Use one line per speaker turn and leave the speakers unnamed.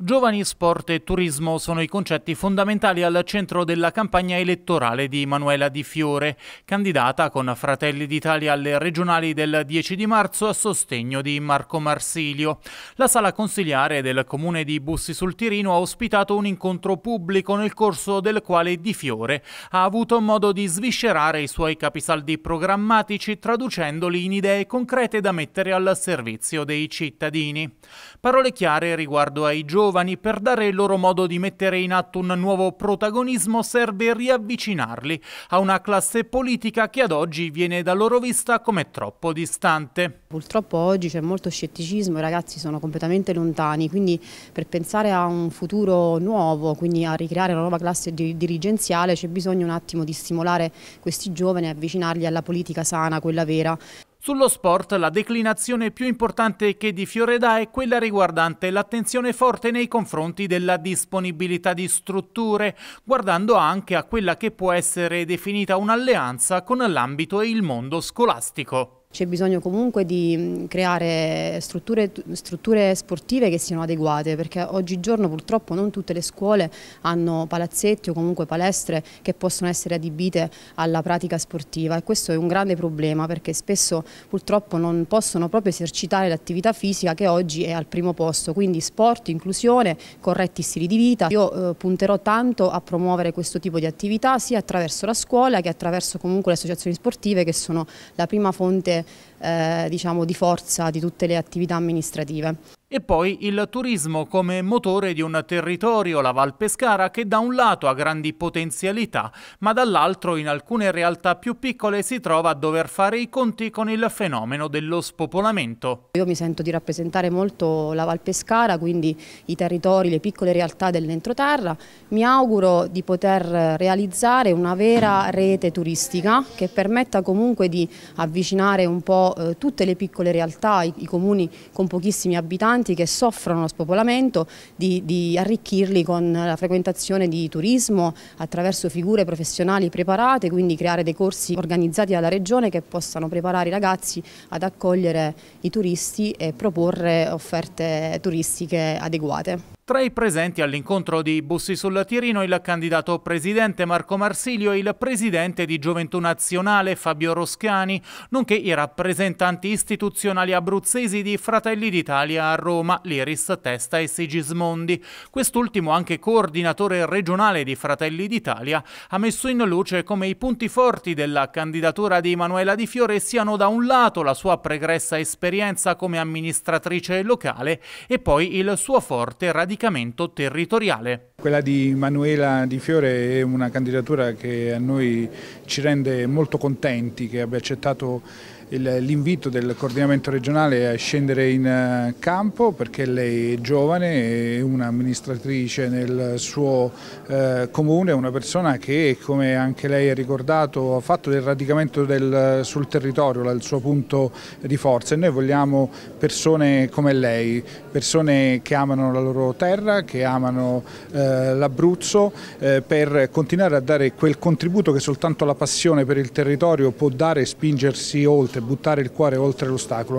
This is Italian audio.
Giovani, sport e turismo sono i concetti fondamentali al centro della campagna elettorale di Manuela Di Fiore, candidata con Fratelli d'Italia alle regionali del 10 di marzo a sostegno di Marco Marsilio. La sala consigliare del comune di Bussi sul Tirino ha ospitato un incontro pubblico nel corso del quale Di Fiore ha avuto modo di sviscerare i suoi capisaldi programmatici traducendoli in idee concrete da mettere al servizio dei cittadini. Parole chiare riguardo ai giovani giovani per dare il loro modo di mettere in atto un nuovo protagonismo serve riavvicinarli a una classe politica che ad oggi viene da loro vista come troppo distante.
Purtroppo oggi c'è molto scetticismo, i ragazzi sono completamente lontani, quindi per pensare a un futuro nuovo, quindi a ricreare una nuova classe dirigenziale c'è bisogno un attimo di stimolare questi giovani e avvicinarli alla politica sana, quella vera.
Sullo sport la declinazione più importante che di Fiore dà è quella riguardante l'attenzione forte nei confronti della disponibilità di strutture, guardando anche a quella che può essere definita un'alleanza con l'ambito e il mondo scolastico.
C'è bisogno comunque di mm, creare strutture, strutture, sportive che siano adeguate perché oggigiorno purtroppo non tutte le scuole hanno palazzetti o comunque palestre che possono essere adibite alla pratica sportiva e questo è un grande problema perché spesso purtroppo non possono proprio esercitare l'attività fisica che oggi è al primo posto, quindi sport, inclusione, corretti stili di vita. Io eh, punterò tanto a promuovere questo tipo di attività sia attraverso la scuola che attraverso comunque le associazioni sportive che sono la prima fonte eh, diciamo, di forza di tutte le attività amministrative.
E poi il turismo come motore di un territorio, la Val Pescara, che da un lato ha grandi potenzialità, ma dall'altro in alcune realtà più piccole si trova a dover fare i conti con il fenomeno dello spopolamento.
Io mi sento di rappresentare molto la Val Pescara, quindi i territori, le piccole realtà dell'entroterra. Mi auguro di poter realizzare una vera rete turistica che permetta comunque di avvicinare un po' eh, tutte le piccole realtà, i comuni con pochissimi abitanti, importanti che soffrono lo spopolamento, di, di arricchirli con la frequentazione di turismo attraverso figure professionali preparate, quindi creare dei corsi organizzati dalla Regione che possano preparare i ragazzi ad accogliere i turisti e proporre offerte turistiche adeguate.
Tra i presenti all'incontro di Bussi sul Tirino il candidato presidente Marco Marsilio e il presidente di Gioventù Nazionale Fabio Roscani, nonché i rappresentanti istituzionali abruzzesi di Fratelli d'Italia a Roma, Liris Testa e Sigismondi. Quest'ultimo, anche coordinatore regionale di Fratelli d'Italia, ha messo in luce come i punti forti della candidatura di Emanuela Di Fiore siano da un lato la sua pregressa esperienza come amministratrice locale e poi il suo forte radicale radicamento territoriale.
Quella di Manuela Di Fiore è una candidatura che a noi ci rende molto contenti, che abbia accettato l'invito del coordinamento regionale a scendere in eh, campo perché lei è giovane, è un'amministratrice nel suo eh, comune, una persona che come anche lei ha ricordato ha fatto del radicamento del, sul territorio il suo punto di forza e noi vogliamo persone come lei, persone che amano la loro terra, che amano eh, l'Abruzzo eh, per continuare a dare quel contributo che soltanto la passione per il territorio può dare e spingersi oltre, buttare il cuore oltre l'ostacolo.